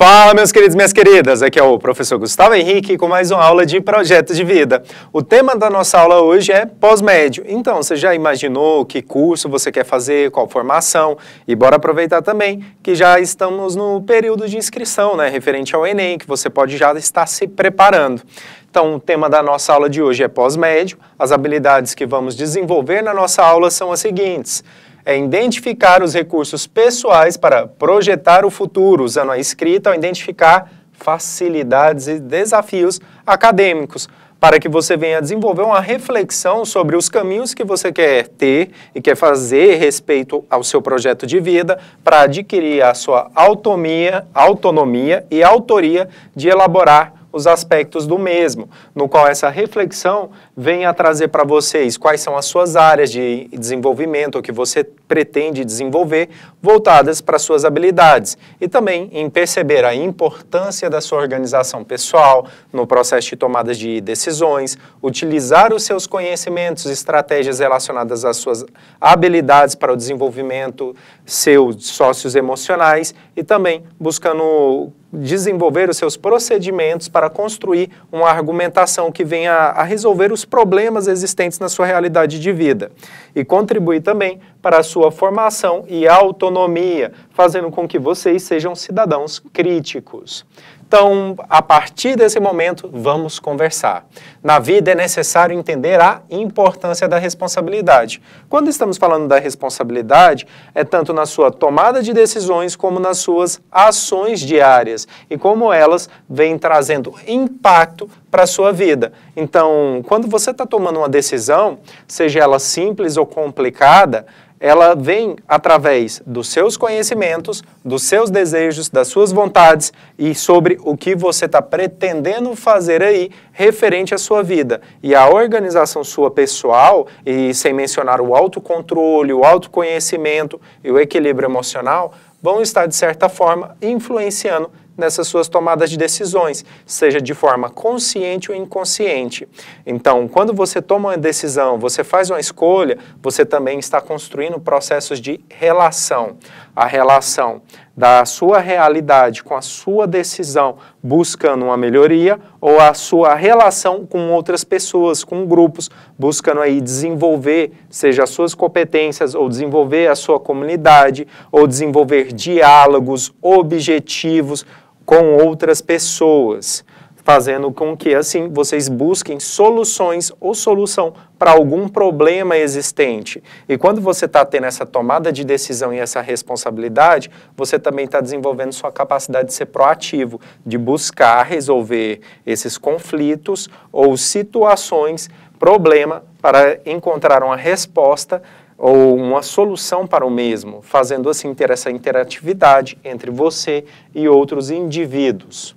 Fala, meus queridos e minhas queridas! Aqui é o professor Gustavo Henrique com mais uma aula de projetos de vida. O tema da nossa aula hoje é pós-médio. Então, você já imaginou que curso você quer fazer, qual formação? E bora aproveitar também que já estamos no período de inscrição, né, referente ao Enem, que você pode já estar se preparando. Então, o tema da nossa aula de hoje é pós-médio. As habilidades que vamos desenvolver na nossa aula são as seguintes: é identificar os recursos pessoais para projetar o futuro, usando a escrita ao identificar facilidades e desafios acadêmicos, para que você venha desenvolver uma reflexão sobre os caminhos que você quer ter e quer fazer respeito ao seu projeto de vida, para adquirir a sua autonomia, autonomia e autoria de elaborar os aspectos do mesmo, no qual essa reflexão venha trazer para vocês quais são as suas áreas de desenvolvimento ou que você pretende desenvolver voltadas para suas habilidades e também em perceber a importância da sua organização pessoal no processo de tomadas de decisões, utilizar os seus conhecimentos, estratégias relacionadas às suas habilidades para o desenvolvimento seus sócios emocionais e também buscando desenvolver os seus procedimentos para construir uma argumentação que venha a resolver os problemas existentes na sua realidade de vida e contribui também para a sua formação e autonomia, fazendo com que vocês sejam cidadãos críticos. Então, a partir desse momento, vamos conversar. Na vida é necessário entender a importância da responsabilidade. Quando estamos falando da responsabilidade, é tanto na sua tomada de decisões como nas suas ações diárias e como elas vêm trazendo impacto para a sua vida. Então, quando você está tomando uma decisão, seja ela simples ou complicada, ela vem através dos seus conhecimentos, dos seus desejos, das suas vontades e sobre o que você está pretendendo fazer aí referente à sua vida. E a organização sua pessoal, e sem mencionar o autocontrole, o autoconhecimento e o equilíbrio emocional, vão estar, de certa forma, influenciando nessas suas tomadas de decisões, seja de forma consciente ou inconsciente. Então, quando você toma uma decisão, você faz uma escolha, você também está construindo processos de relação. A relação da sua realidade com a sua decisão buscando uma melhoria ou a sua relação com outras pessoas, com grupos, buscando aí desenvolver, seja as suas competências ou desenvolver a sua comunidade ou desenvolver diálogos, objetivos, com outras pessoas, fazendo com que, assim, vocês busquem soluções ou solução para algum problema existente. E quando você está tendo essa tomada de decisão e essa responsabilidade, você também está desenvolvendo sua capacidade de ser proativo, de buscar resolver esses conflitos ou situações, problema, para encontrar uma resposta ou uma solução para o mesmo, fazendo assim ter essa interatividade entre você e outros indivíduos.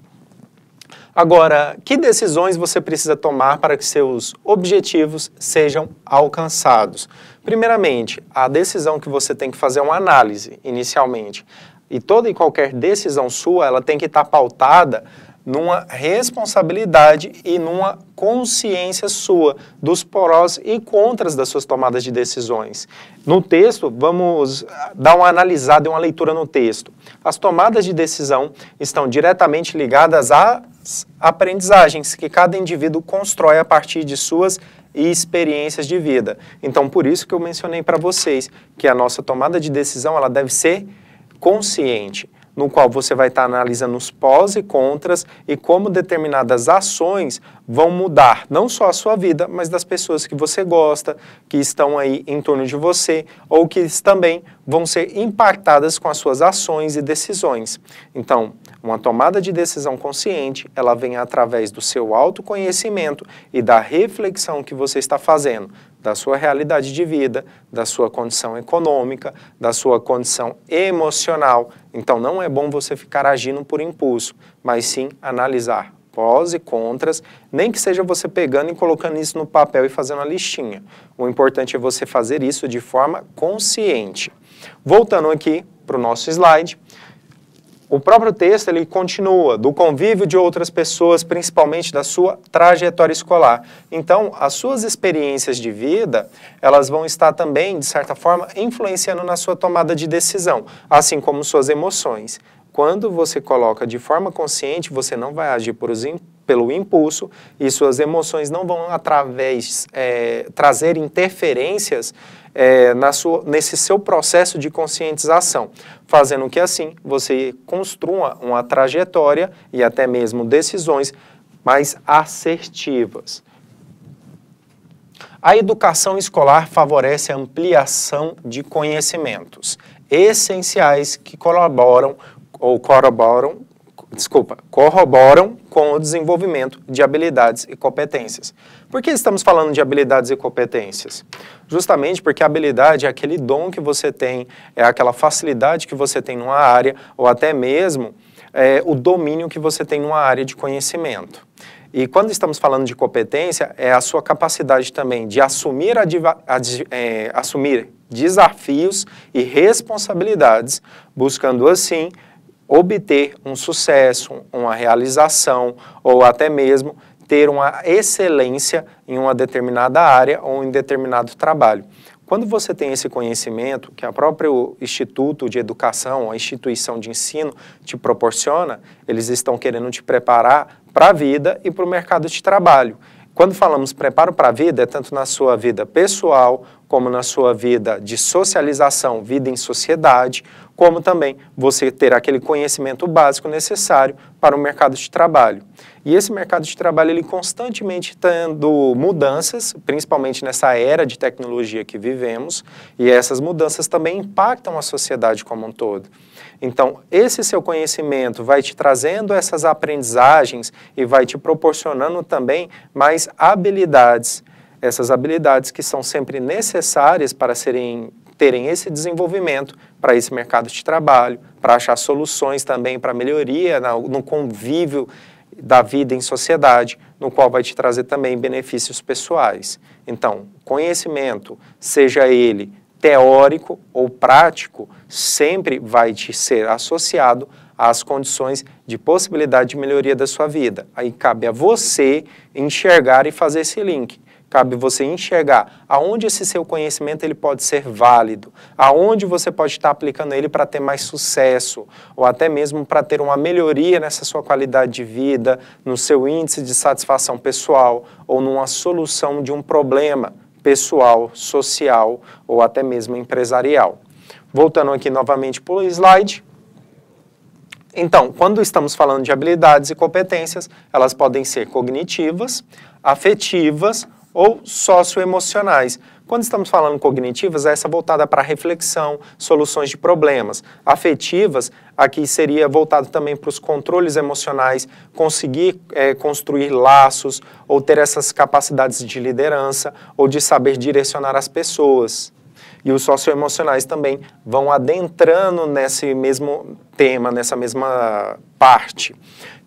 Agora, que decisões você precisa tomar para que seus objetivos sejam alcançados? Primeiramente, a decisão que você tem que fazer é uma análise, inicialmente. E toda e qualquer decisão sua, ela tem que estar pautada numa responsabilidade e numa consciência sua dos prós e contras das suas tomadas de decisões. No texto, vamos dar uma analisada, e uma leitura no texto. As tomadas de decisão estão diretamente ligadas às aprendizagens que cada indivíduo constrói a partir de suas e experiências de vida. Então, por isso que eu mencionei para vocês que a nossa tomada de decisão ela deve ser consciente no qual você vai estar analisando os pós e contras e como determinadas ações vão mudar não só a sua vida, mas das pessoas que você gosta, que estão aí em torno de você ou que também vão ser impactadas com as suas ações e decisões. Então, uma tomada de decisão consciente, ela vem através do seu autoconhecimento e da reflexão que você está fazendo da sua realidade de vida, da sua condição econômica, da sua condição emocional. Então não é bom você ficar agindo por impulso, mas sim analisar prós e contras, nem que seja você pegando e colocando isso no papel e fazendo a listinha. O importante é você fazer isso de forma consciente. Voltando aqui para o nosso slide, o próprio texto ele continua do convívio de outras pessoas, principalmente da sua trajetória escolar. Então, as suas experiências de vida, elas vão estar também, de certa forma, influenciando na sua tomada de decisão, assim como suas emoções. Quando você coloca de forma consciente, você não vai agir por os pelo impulso e suas emoções não vão através é, trazer interferências é, na sua, nesse seu processo de conscientização, fazendo que assim você construa uma trajetória e até mesmo decisões mais assertivas. A educação escolar favorece a ampliação de conhecimentos essenciais que colaboram ou corroboram desculpa, corroboram com o desenvolvimento de habilidades e competências. Por que estamos falando de habilidades e competências? Justamente porque a habilidade é aquele dom que você tem, é aquela facilidade que você tem numa área, ou até mesmo é, o domínio que você tem numa área de conhecimento. E quando estamos falando de competência, é a sua capacidade também de assumir, é, assumir desafios e responsabilidades, buscando assim obter um sucesso, uma realização ou até mesmo ter uma excelência em uma determinada área ou em determinado trabalho. Quando você tem esse conhecimento que a próprio instituto de educação, a instituição de ensino te proporciona, eles estão querendo te preparar para a vida e para o mercado de trabalho. Quando falamos preparo para a vida, é tanto na sua vida pessoal, como na sua vida de socialização, vida em sociedade, como também você ter aquele conhecimento básico necessário para o mercado de trabalho. E esse mercado de trabalho, ele constantemente tendo mudanças, principalmente nessa era de tecnologia que vivemos, e essas mudanças também impactam a sociedade como um todo. Então, esse seu conhecimento vai te trazendo essas aprendizagens e vai te proporcionando também mais habilidades. Essas habilidades que são sempre necessárias para serem, terem esse desenvolvimento para esse mercado de trabalho, para achar soluções também para melhoria no convívio da vida em sociedade, no qual vai te trazer também benefícios pessoais. Então, conhecimento, seja ele teórico ou prático sempre vai te ser associado às condições de possibilidade de melhoria da sua vida. Aí cabe a você enxergar e fazer esse link. Cabe você enxergar aonde esse seu conhecimento ele pode ser válido, aonde você pode estar aplicando ele para ter mais sucesso, ou até mesmo para ter uma melhoria nessa sua qualidade de vida, no seu índice de satisfação pessoal, ou numa solução de um problema pessoal, social ou até mesmo empresarial. Voltando aqui novamente para o slide. Então, quando estamos falando de habilidades e competências, elas podem ser cognitivas, afetivas ou socioemocionais. Quando estamos falando cognitivas, é essa voltada para reflexão, soluções de problemas. Afetivas, aqui seria voltado também para os controles emocionais, conseguir é, construir laços ou ter essas capacidades de liderança ou de saber direcionar as pessoas e os socioemocionais também vão adentrando nesse mesmo tema, nessa mesma parte.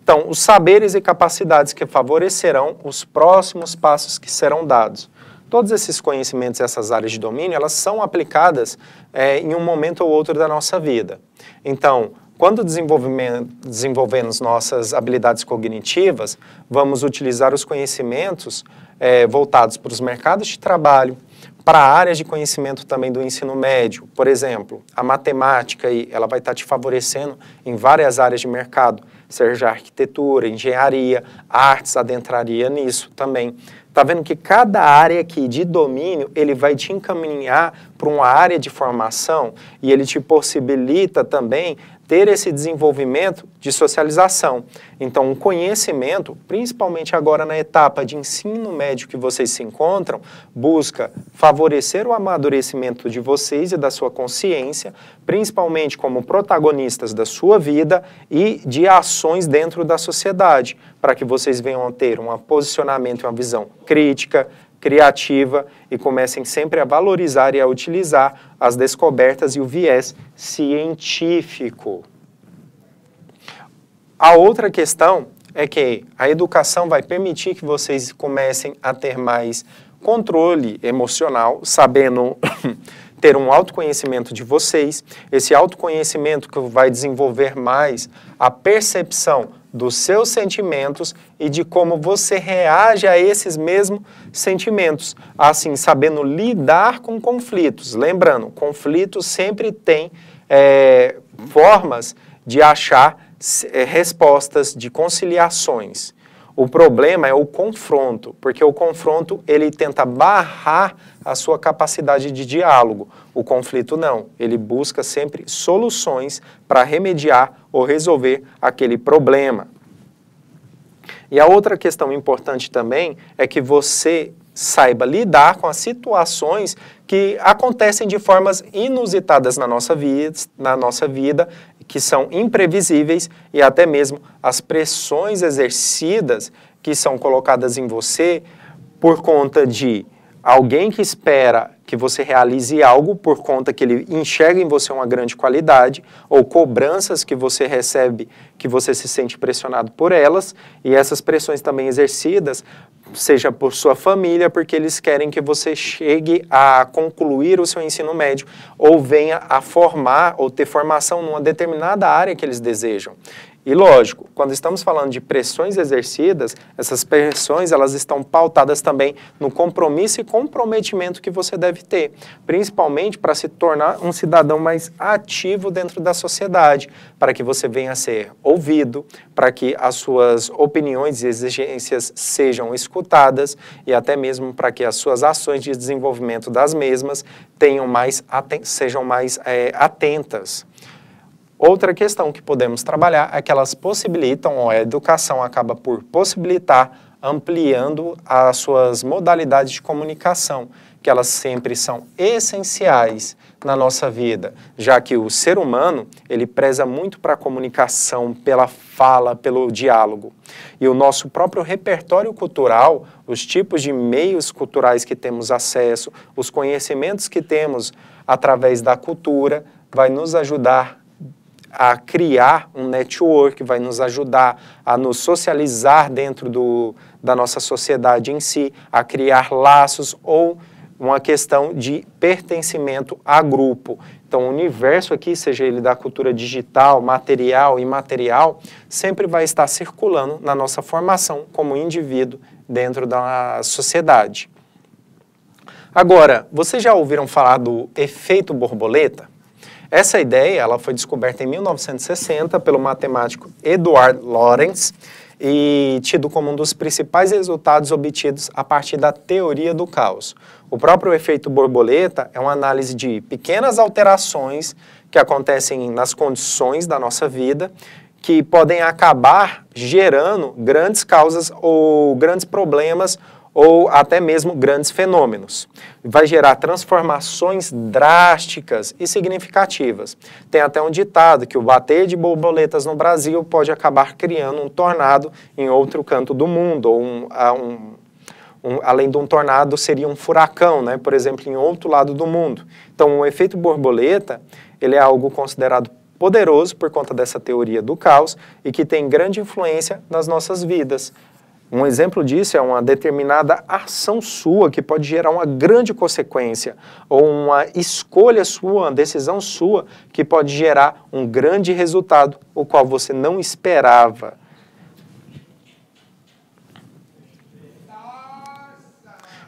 Então, os saberes e capacidades que favorecerão os próximos passos que serão dados. Todos esses conhecimentos, essas áreas de domínio, elas são aplicadas é, em um momento ou outro da nossa vida. Então, quando desenvolvemos nossas habilidades cognitivas, vamos utilizar os conhecimentos é, voltados para os mercados de trabalho, para áreas de conhecimento também do ensino médio. Por exemplo, a matemática aí, ela vai estar te favorecendo em várias áreas de mercado, seja arquitetura, engenharia, artes adentraria nisso também está vendo que cada área aqui de domínio, ele vai te encaminhar para uma área de formação e ele te possibilita também ter esse desenvolvimento de socialização. Então, o conhecimento, principalmente agora na etapa de ensino médio que vocês se encontram, busca favorecer o amadurecimento de vocês e da sua consciência, principalmente como protagonistas da sua vida e de ações dentro da sociedade, para que vocês venham a ter um posicionamento e uma visão crítica, criativa e comecem sempre a valorizar e a utilizar as descobertas e o viés científico. A outra questão é que a educação vai permitir que vocês comecem a ter mais controle emocional, sabendo ter um autoconhecimento de vocês, esse autoconhecimento que vai desenvolver mais a percepção dos seus sentimentos e de como você reage a esses mesmos sentimentos, assim, sabendo lidar com conflitos. Lembrando, conflitos sempre tem é, formas de achar é, respostas de conciliações. O problema é o confronto, porque o confronto ele tenta barrar a sua capacidade de diálogo. O conflito não, ele busca sempre soluções para remediar ou resolver aquele problema. E a outra questão importante também é que você saiba lidar com as situações que acontecem de formas inusitadas na nossa vida, na nossa vida, que são imprevisíveis e até mesmo as pressões exercidas que são colocadas em você por conta de Alguém que espera que você realize algo por conta que ele enxerga em você uma grande qualidade, ou cobranças que você recebe que você se sente pressionado por elas, e essas pressões também exercidas, seja por sua família, porque eles querem que você chegue a concluir o seu ensino médio, ou venha a formar ou ter formação numa determinada área que eles desejam. E lógico, quando estamos falando de pressões exercidas, essas pressões elas estão pautadas também no compromisso e comprometimento que você deve ter, principalmente para se tornar um cidadão mais ativo dentro da sociedade, para que você venha a ser ouvido, para que as suas opiniões e exigências sejam escutadas e até mesmo para que as suas ações de desenvolvimento das mesmas tenham mais sejam mais é, atentas. Outra questão que podemos trabalhar é que elas possibilitam, ou a educação acaba por possibilitar, ampliando as suas modalidades de comunicação, que elas sempre são essenciais na nossa vida, já que o ser humano, ele preza muito para a comunicação, pela fala, pelo diálogo. E o nosso próprio repertório cultural, os tipos de meios culturais que temos acesso, os conhecimentos que temos através da cultura, vai nos ajudar a criar um network, vai nos ajudar a nos socializar dentro do, da nossa sociedade em si, a criar laços ou uma questão de pertencimento a grupo. Então, o universo aqui, seja ele da cultura digital, material, imaterial, sempre vai estar circulando na nossa formação como indivíduo dentro da sociedade. Agora, vocês já ouviram falar do efeito borboleta? Essa ideia ela foi descoberta em 1960 pelo matemático Edward Lorentz e tido como um dos principais resultados obtidos a partir da teoria do caos. O próprio efeito borboleta é uma análise de pequenas alterações que acontecem nas condições da nossa vida que podem acabar gerando grandes causas ou grandes problemas ou até mesmo grandes fenômenos. Vai gerar transformações drásticas e significativas. Tem até um ditado que o bater de borboletas no Brasil pode acabar criando um tornado em outro canto do mundo, ou um, um um, além de um tornado, seria um furacão, né? por exemplo, em outro lado do mundo. Então, o efeito borboleta ele é algo considerado poderoso por conta dessa teoria do caos e que tem grande influência nas nossas vidas, um exemplo disso é uma determinada ação sua que pode gerar uma grande consequência, ou uma escolha sua, uma decisão sua que pode gerar um grande resultado, o qual você não esperava.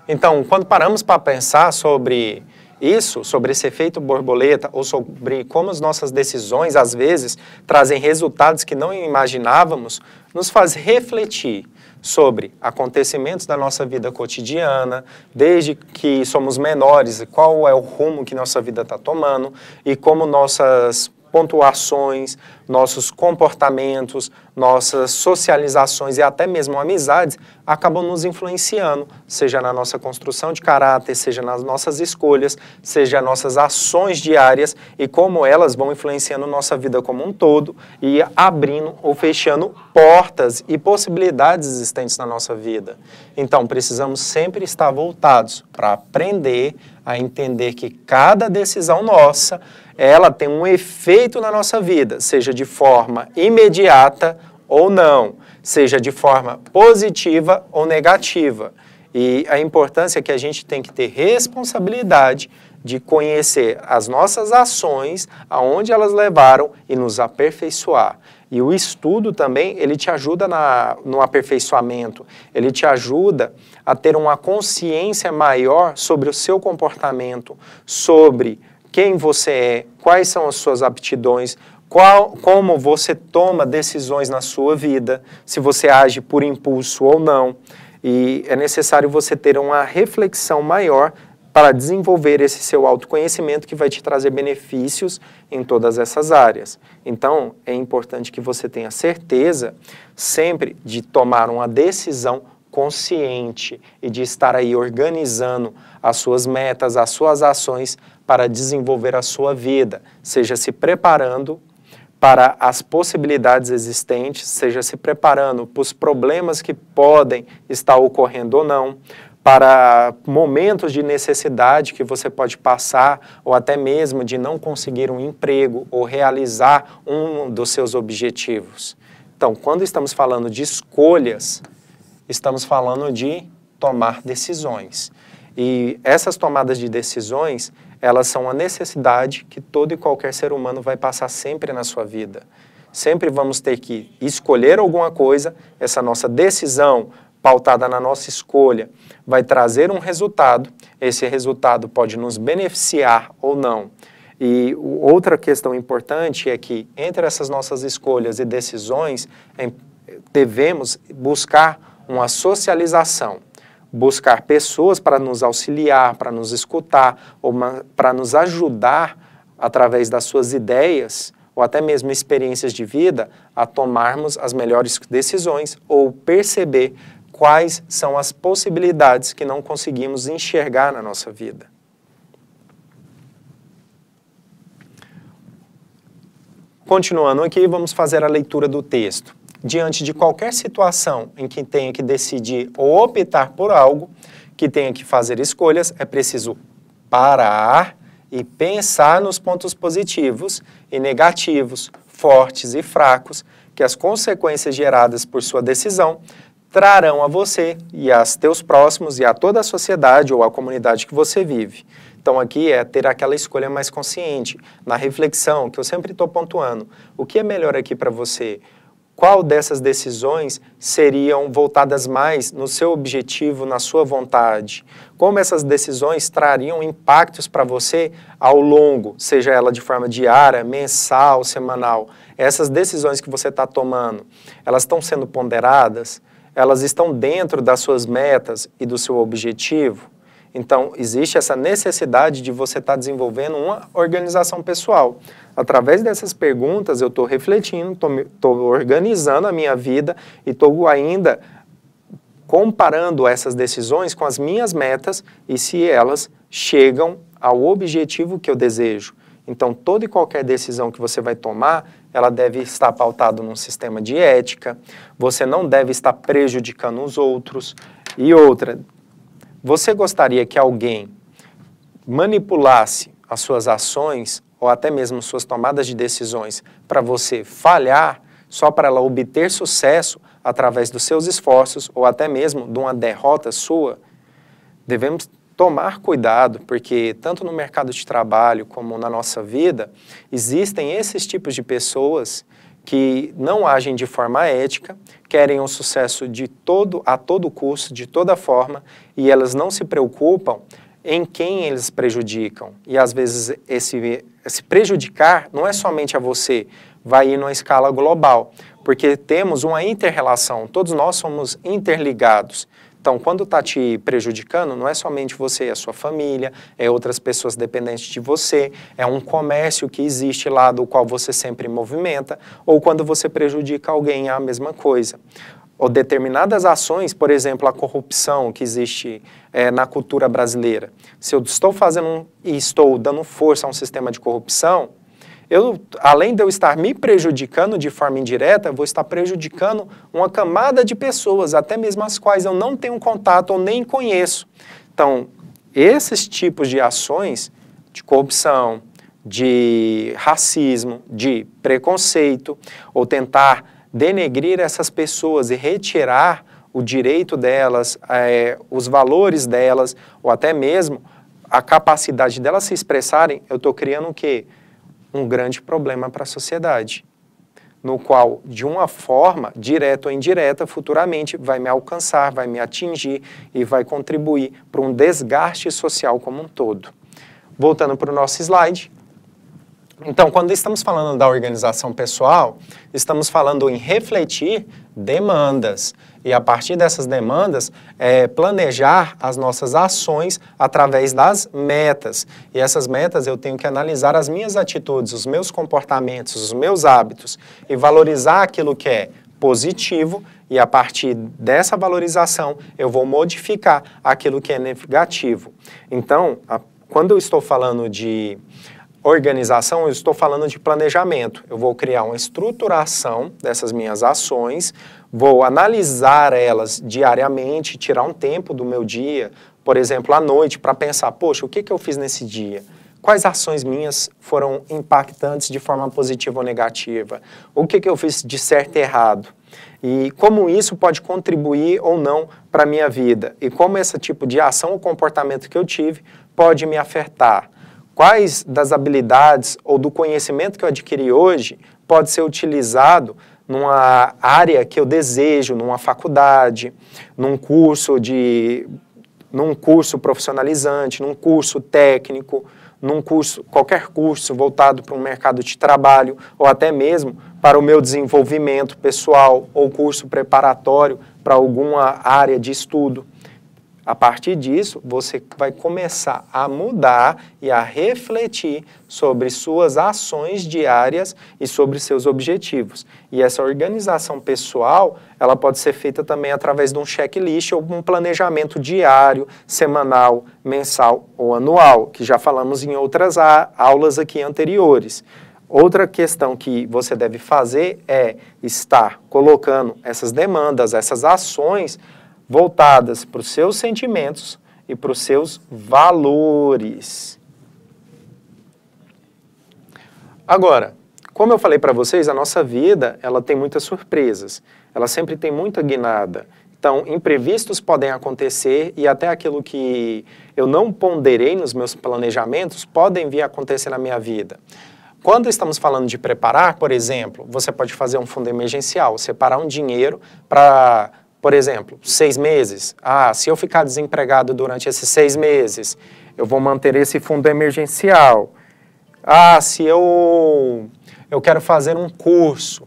Então, quando paramos para pensar sobre isso, sobre esse efeito borboleta ou sobre como as nossas decisões às vezes trazem resultados que não imaginávamos, nos faz refletir sobre acontecimentos da nossa vida cotidiana, desde que somos menores, qual é o rumo que nossa vida está tomando e como nossas pontuações, nossos comportamentos, nossas socializações e até mesmo amizades acabam nos influenciando, seja na nossa construção de caráter, seja nas nossas escolhas, seja nossas ações diárias e como elas vão influenciando nossa vida como um todo e abrindo ou fechando portas e possibilidades existentes na nossa vida. Então, precisamos sempre estar voltados para aprender a entender que cada decisão nossa ela tem um efeito na nossa vida, seja de forma imediata ou não, seja de forma positiva ou negativa. E a importância é que a gente tem que ter responsabilidade de conhecer as nossas ações, aonde elas levaram e nos aperfeiçoar. E o estudo também, ele te ajuda na, no aperfeiçoamento, ele te ajuda a ter uma consciência maior sobre o seu comportamento, sobre quem você é, quais são as suas aptidões, qual, como você toma decisões na sua vida, se você age por impulso ou não. E é necessário você ter uma reflexão maior para desenvolver esse seu autoconhecimento que vai te trazer benefícios em todas essas áreas. Então, é importante que você tenha certeza sempre de tomar uma decisão consciente e de estar aí organizando as suas metas, as suas ações para desenvolver a sua vida, seja se preparando para as possibilidades existentes, seja se preparando para os problemas que podem estar ocorrendo ou não, para momentos de necessidade que você pode passar, ou até mesmo de não conseguir um emprego ou realizar um dos seus objetivos. Então, quando estamos falando de escolhas, estamos falando de tomar decisões. E essas tomadas de decisões elas são uma necessidade que todo e qualquer ser humano vai passar sempre na sua vida. Sempre vamos ter que escolher alguma coisa, essa nossa decisão, pautada na nossa escolha, vai trazer um resultado, esse resultado pode nos beneficiar ou não. E outra questão importante é que, entre essas nossas escolhas e decisões, devemos buscar uma socialização buscar pessoas para nos auxiliar, para nos escutar, ou para nos ajudar através das suas ideias ou até mesmo experiências de vida a tomarmos as melhores decisões ou perceber quais são as possibilidades que não conseguimos enxergar na nossa vida. Continuando aqui, vamos fazer a leitura do texto diante de qualquer situação em que tenha que decidir ou optar por algo, que tenha que fazer escolhas, é preciso parar e pensar nos pontos positivos e negativos, fortes e fracos, que as consequências geradas por sua decisão trarão a você e aos teus próximos e a toda a sociedade ou a comunidade que você vive. Então aqui é ter aquela escolha mais consciente, na reflexão, que eu sempre estou pontuando. O que é melhor aqui para você? qual dessas decisões seriam voltadas mais no seu objetivo, na sua vontade? Como essas decisões trariam impactos para você ao longo, seja ela de forma diária, mensal, semanal? Essas decisões que você está tomando, elas estão sendo ponderadas? Elas estão dentro das suas metas e do seu objetivo? Então, existe essa necessidade de você estar tá desenvolvendo uma organização pessoal. Através dessas perguntas, eu estou refletindo, estou organizando a minha vida e estou ainda comparando essas decisões com as minhas metas e se elas chegam ao objetivo que eu desejo. Então, toda e qualquer decisão que você vai tomar, ela deve estar pautada num sistema de ética, você não deve estar prejudicando os outros. E outra, você gostaria que alguém manipulasse as suas ações ou até mesmo suas tomadas de decisões para você falhar só para ela obter sucesso através dos seus esforços ou até mesmo de uma derrota sua? Devemos tomar cuidado, porque tanto no mercado de trabalho como na nossa vida, existem esses tipos de pessoas que não agem de forma ética, querem o sucesso de todo a todo custo, de toda forma, e elas não se preocupam em quem eles prejudicam. E às vezes esse, esse prejudicar não é somente a você, vai ir numa escala global, porque temos uma interrelação, todos nós somos interligados. Então, quando está te prejudicando, não é somente você, é a sua família, é outras pessoas dependentes de você, é um comércio que existe lá do qual você sempre movimenta, ou quando você prejudica alguém, é a mesma coisa ou determinadas ações, por exemplo, a corrupção que existe é, na cultura brasileira. Se eu estou fazendo um, e estou dando força a um sistema de corrupção, eu, além de eu estar me prejudicando de forma indireta, vou estar prejudicando uma camada de pessoas, até mesmo as quais eu não tenho contato ou nem conheço. Então, esses tipos de ações de corrupção, de racismo, de preconceito, ou tentar denegrir essas pessoas e retirar o direito delas, é, os valores delas, ou até mesmo a capacidade delas se expressarem, eu estou criando o quê? um grande problema para a sociedade, no qual, de uma forma, direta ou indireta, futuramente vai me alcançar, vai me atingir e vai contribuir para um desgaste social como um todo. Voltando para o nosso slide, então, quando estamos falando da organização pessoal, estamos falando em refletir demandas e, a partir dessas demandas, é, planejar as nossas ações através das metas. E essas metas eu tenho que analisar as minhas atitudes, os meus comportamentos, os meus hábitos e valorizar aquilo que é positivo e a partir dessa valorização eu vou modificar aquilo que é negativo. Então, a, quando eu estou falando de organização, eu estou falando de planejamento. Eu vou criar uma estruturação dessas minhas ações, vou analisar elas diariamente, tirar um tempo do meu dia, por exemplo, à noite, para pensar: poxa, o que, que eu fiz nesse dia? Quais ações minhas foram impactantes de forma positiva ou negativa? O que, que eu fiz de certo e errado? E como isso pode contribuir ou não para a minha vida? E como esse tipo de ação ou comportamento que eu tive pode me afetar? quais das habilidades ou do conhecimento que eu adquiri hoje pode ser utilizado numa área que eu desejo, numa faculdade, num curso de num curso profissionalizante, num curso técnico, num curso, qualquer curso voltado para um mercado de trabalho ou até mesmo para o meu desenvolvimento pessoal ou curso preparatório para alguma área de estudo. A partir disso, você vai começar a mudar e a refletir sobre suas ações diárias e sobre seus objetivos. E essa organização pessoal, ela pode ser feita também através de um checklist ou um planejamento diário, semanal, mensal ou anual, que já falamos em outras aulas aqui anteriores. Outra questão que você deve fazer é estar colocando essas demandas, essas ações voltadas para os seus sentimentos e para os seus valores. Agora, como eu falei para vocês, a nossa vida ela tem muitas surpresas, ela sempre tem muita guinada. Então, imprevistos podem acontecer e até aquilo que eu não ponderei nos meus planejamentos podem vir a acontecer na minha vida. Quando estamos falando de preparar, por exemplo, você pode fazer um fundo emergencial, separar um dinheiro para por exemplo, seis meses. Ah, se eu ficar desempregado durante esses seis meses, eu vou manter esse fundo emergencial. Ah, se eu, eu quero fazer um curso,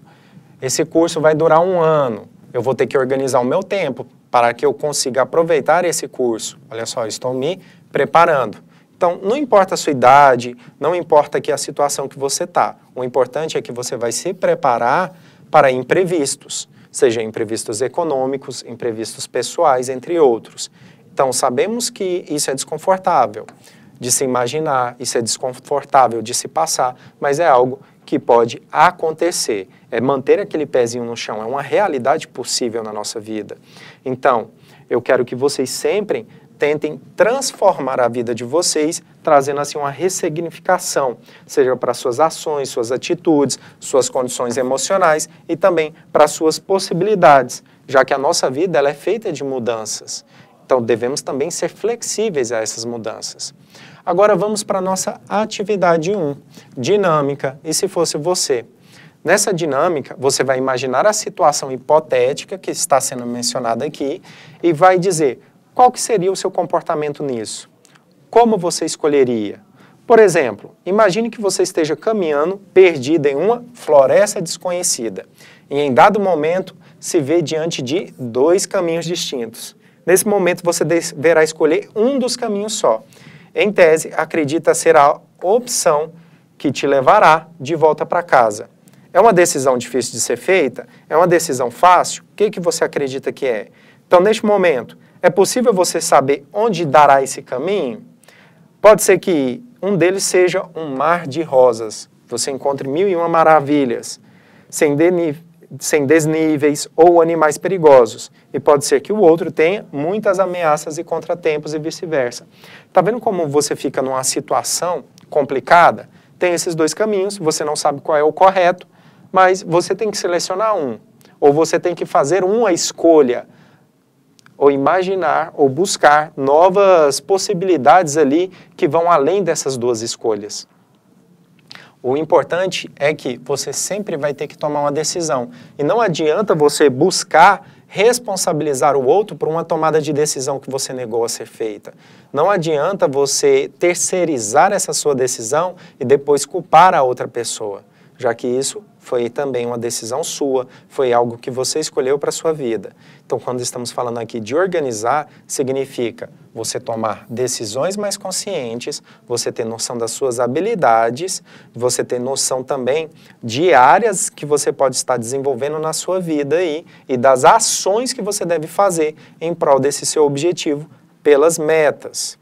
esse curso vai durar um ano. Eu vou ter que organizar o meu tempo para que eu consiga aproveitar esse curso. Olha só, estou me preparando. Então, não importa a sua idade, não importa que a situação que você está. O importante é que você vai se preparar para imprevistos seja imprevistos econômicos, imprevistos pessoais, entre outros. Então, sabemos que isso é desconfortável de se imaginar, isso é desconfortável de se passar, mas é algo que pode acontecer. É manter aquele pezinho no chão, é uma realidade possível na nossa vida. Então, eu quero que vocês sempre tentem transformar a vida de vocês trazendo assim uma ressignificação, seja para suas ações, suas atitudes, suas condições emocionais e também para suas possibilidades, já que a nossa vida ela é feita de mudanças. Então devemos também ser flexíveis a essas mudanças. Agora vamos para a nossa atividade 1, dinâmica, e se fosse você? Nessa dinâmica, você vai imaginar a situação hipotética que está sendo mencionada aqui e vai dizer qual que seria o seu comportamento nisso como você escolheria? Por exemplo, imagine que você esteja caminhando perdido em uma floresta desconhecida e em dado momento se vê diante de dois caminhos distintos. Nesse momento você deverá escolher um dos caminhos só. Em tese, acredita ser a opção que te levará de volta para casa. É uma decisão difícil de ser feita? É uma decisão fácil? O que, que você acredita que é? Então, neste momento, é possível você saber onde dará esse caminho? Pode ser que um deles seja um mar de rosas. Você encontre mil e uma maravilhas, sem, sem desníveis ou animais perigosos. E pode ser que o outro tenha muitas ameaças e contratempos e vice-versa. Está vendo como você fica numa situação complicada? Tem esses dois caminhos, você não sabe qual é o correto, mas você tem que selecionar um. Ou você tem que fazer uma escolha ou imaginar ou buscar novas possibilidades ali que vão além dessas duas escolhas. O importante é que você sempre vai ter que tomar uma decisão. E não adianta você buscar responsabilizar o outro por uma tomada de decisão que você negou a ser feita. Não adianta você terceirizar essa sua decisão e depois culpar a outra pessoa, já que isso foi também uma decisão sua, foi algo que você escolheu para a sua vida. Então, quando estamos falando aqui de organizar, significa você tomar decisões mais conscientes, você ter noção das suas habilidades, você ter noção também de áreas que você pode estar desenvolvendo na sua vida aí, e das ações que você deve fazer em prol desse seu objetivo pelas metas.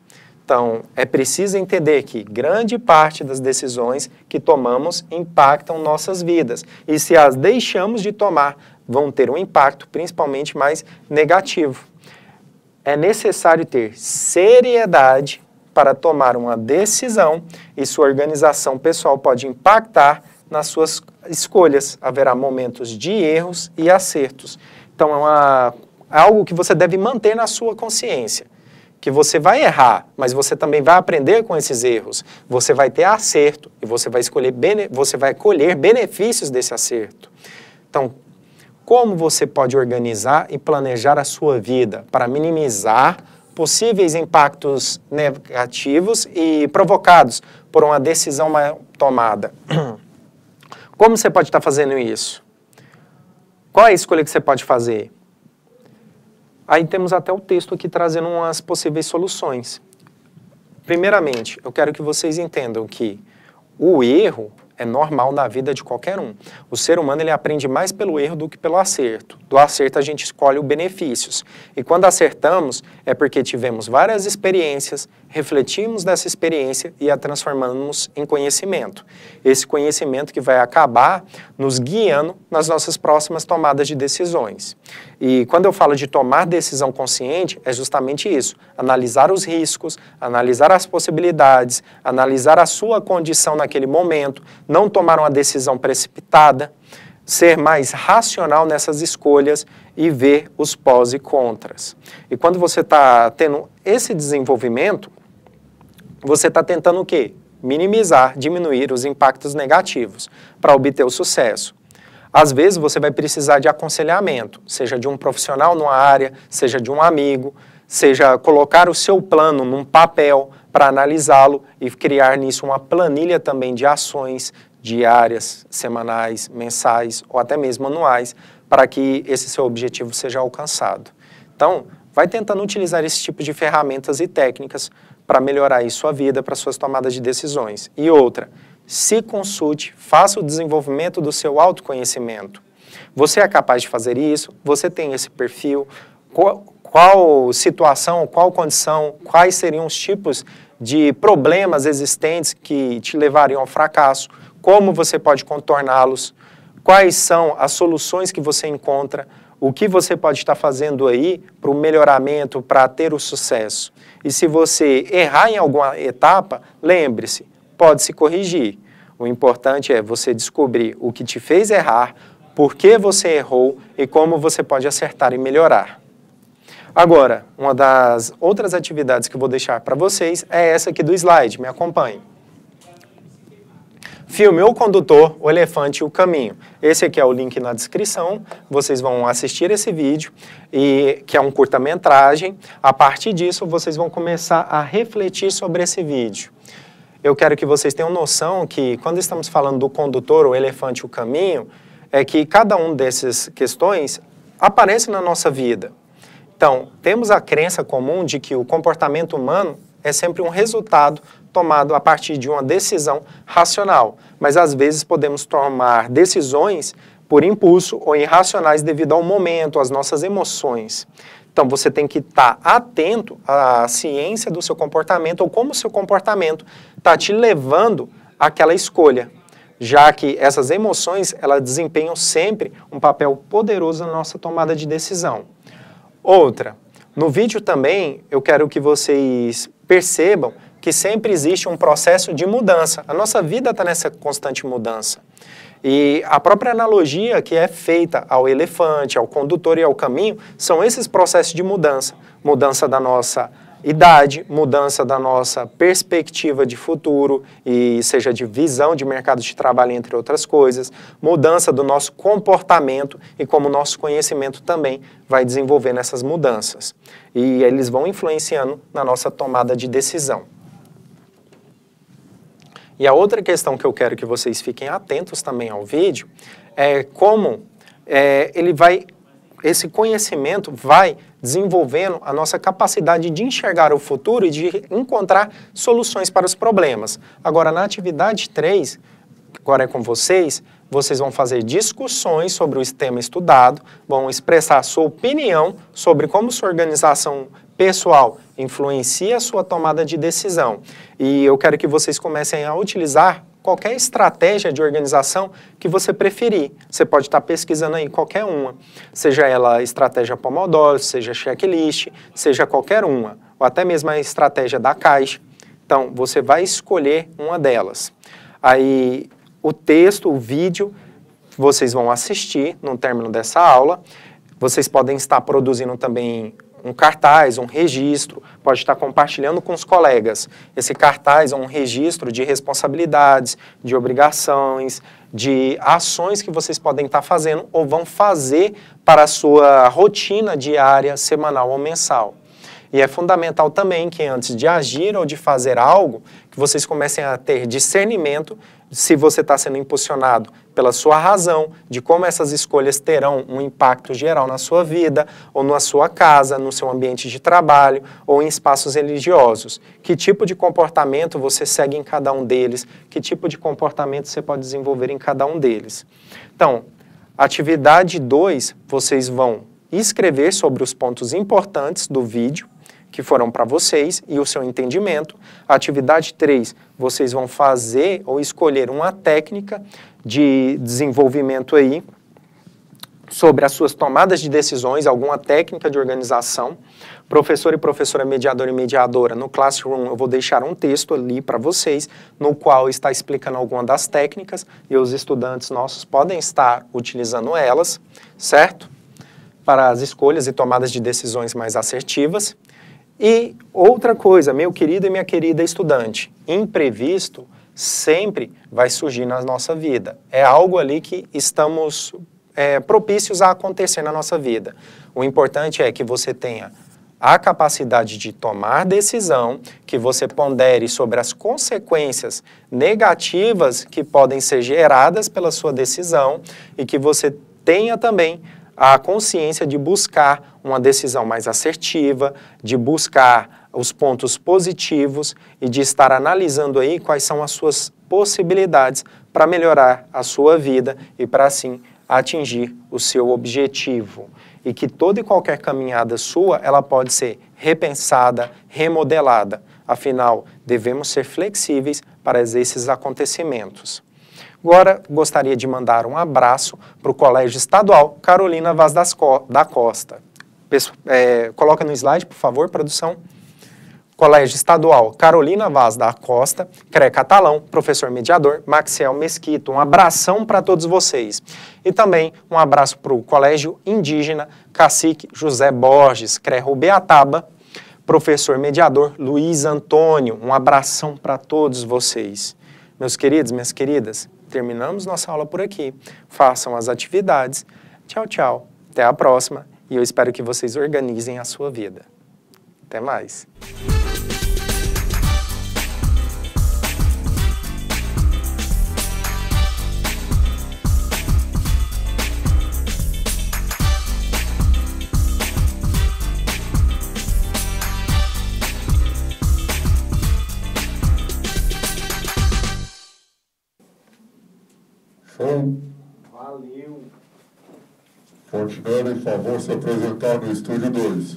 Então, é preciso entender que grande parte das decisões que tomamos impactam nossas vidas. E se as deixamos de tomar, vão ter um impacto principalmente mais negativo. É necessário ter seriedade para tomar uma decisão e sua organização pessoal pode impactar nas suas escolhas. Haverá momentos de erros e acertos. Então, é uma, é algo que você deve manter na sua consciência que você vai errar, mas você também vai aprender com esses erros. Você vai ter acerto e você vai escolher você vai colher benefícios desse acerto. Então, como você pode organizar e planejar a sua vida para minimizar possíveis impactos negativos e provocados por uma decisão mal tomada? Como você pode estar fazendo isso? Qual é a escolha que você pode fazer? Aí temos até o texto aqui trazendo umas possíveis soluções. Primeiramente, eu quero que vocês entendam que o erro é normal na vida de qualquer um. O ser humano ele aprende mais pelo erro do que pelo acerto. Do acerto a gente escolhe os benefícios. E quando acertamos é porque tivemos várias experiências, refletimos nessa experiência e a transformamos em conhecimento. Esse conhecimento que vai acabar nos guiando nas nossas próximas tomadas de decisões. E quando eu falo de tomar decisão consciente, é justamente isso: analisar os riscos, analisar as possibilidades, analisar a sua condição naquele momento, não tomar uma decisão precipitada, ser mais racional nessas escolhas e ver os pós e contras. E quando você está tendo esse desenvolvimento, você está tentando o quê? Minimizar, diminuir os impactos negativos para obter o sucesso. Às vezes você vai precisar de aconselhamento, seja de um profissional numa área, seja de um amigo, seja colocar o seu plano num papel para analisá-lo e criar nisso uma planilha também de ações diárias, semanais, mensais ou até mesmo anuais para que esse seu objetivo seja alcançado. Então, vai tentando utilizar esse tipo de ferramentas e técnicas para melhorar aí sua vida, para suas tomadas de decisões. E outra, se consulte, faça o desenvolvimento do seu autoconhecimento. Você é capaz de fazer isso? Você tem esse perfil? Qual, qual situação, qual condição, quais seriam os tipos de problemas existentes que te levariam ao fracasso? Como você pode contorná-los? Quais são as soluções que você encontra? O que você pode estar fazendo aí para o melhoramento, para ter o sucesso? E se você errar em alguma etapa, lembre-se, pode se corrigir. O importante é você descobrir o que te fez errar, por que você errou e como você pode acertar e melhorar. Agora, uma das outras atividades que eu vou deixar para vocês é essa aqui do slide, me acompanhe. Filme O Condutor, O Elefante e o Caminho. Esse aqui é o link na descrição, vocês vão assistir esse vídeo, e que é um curta-metragem. A partir disso, vocês vão começar a refletir sobre esse vídeo. Eu quero que vocês tenham noção que quando estamos falando do condutor, o elefante e o caminho, é que cada um dessas questões aparece na nossa vida. Então, temos a crença comum de que o comportamento humano é sempre um resultado tomado a partir de uma decisão racional, mas às vezes podemos tomar decisões por impulso ou irracionais devido ao momento, às nossas emoções. Então você tem que estar tá atento à ciência do seu comportamento ou como o seu comportamento está te levando àquela escolha, já que essas emoções elas desempenham sempre um papel poderoso na nossa tomada de decisão. Outra, no vídeo também eu quero que vocês percebam que sempre existe um processo de mudança. A nossa vida está nessa constante mudança. E a própria analogia que é feita ao elefante, ao condutor e ao caminho são esses processos de mudança. Mudança da nossa idade, mudança da nossa perspectiva de futuro, e seja de visão de mercado de trabalho, entre outras coisas, mudança do nosso comportamento e como o nosso conhecimento também vai desenvolvendo essas mudanças. E eles vão influenciando na nossa tomada de decisão. E a outra questão que eu quero que vocês fiquem atentos também ao vídeo é como é, ele vai, esse conhecimento vai desenvolvendo a nossa capacidade de enxergar o futuro e de encontrar soluções para os problemas. Agora, na atividade 3, agora é com vocês, vocês vão fazer discussões sobre o tema estudado, vão expressar a sua opinião sobre como sua organização pessoal influencia a sua tomada de decisão. E eu quero que vocês comecem a utilizar qualquer estratégia de organização que você preferir. Você pode estar pesquisando aí qualquer uma, seja ela estratégia Pomodoro, seja checklist, seja qualquer uma, ou até mesmo a estratégia da caixa. Então, você vai escolher uma delas. Aí, o texto, o vídeo, vocês vão assistir no término dessa aula. Vocês podem estar produzindo também um cartaz, um registro, pode estar compartilhando com os colegas. Esse cartaz é um registro de responsabilidades, de obrigações, de ações que vocês podem estar fazendo ou vão fazer para a sua rotina diária, semanal ou mensal. E é fundamental também que antes de agir ou de fazer algo, que vocês comecem a ter discernimento se você está sendo impulsionado pela sua razão, de como essas escolhas terão um impacto geral na sua vida, ou na sua casa, no seu ambiente de trabalho, ou em espaços religiosos. Que tipo de comportamento você segue em cada um deles? Que tipo de comportamento você pode desenvolver em cada um deles? Então, atividade 2, vocês vão escrever sobre os pontos importantes do vídeo que foram para vocês e o seu entendimento. Atividade 3, vocês vão fazer ou escolher uma técnica de desenvolvimento aí sobre as suas tomadas de decisões, alguma técnica de organização. Professor e professora, mediador e mediadora, no Classroom eu vou deixar um texto ali para vocês, no qual está explicando alguma das técnicas e os estudantes nossos podem estar utilizando elas, certo? Para as escolhas e tomadas de decisões mais assertivas. E outra coisa, meu querido e minha querida estudante, imprevisto sempre vai surgir na nossa vida. É algo ali que estamos é, propícios a acontecer na nossa vida. O importante é que você tenha a capacidade de tomar decisão, que você pondere sobre as consequências negativas que podem ser geradas pela sua decisão e que você tenha também a consciência de buscar uma decisão mais assertiva, de buscar os pontos positivos e de estar analisando aí quais são as suas possibilidades para melhorar a sua vida e para assim atingir o seu objetivo. E que toda e qualquer caminhada sua, ela pode ser repensada, remodelada. Afinal, devemos ser flexíveis para esses acontecimentos. Agora, gostaria de mandar um abraço para o Colégio Estadual Carolina Vaz da Costa é, coloca no slide, por favor, produção. Colégio Estadual Carolina Vaz da Costa, CRE Catalão, professor mediador Maxiel Mesquito. Um abração para todos vocês. E também um abraço para o Colégio Indígena Cacique José Borges, CRE Rubeataba, professor mediador Luiz Antônio. Um abração para todos vocês. Meus queridos, minhas queridas, terminamos nossa aula por aqui. Façam as atividades. Tchau, tchau. Até a próxima e eu espero que vocês organizem a sua vida. Até mais! Fontinelli, favor se apresentar no estúdio 2.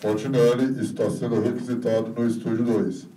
Fontinelli está sendo requisitado no estúdio 2.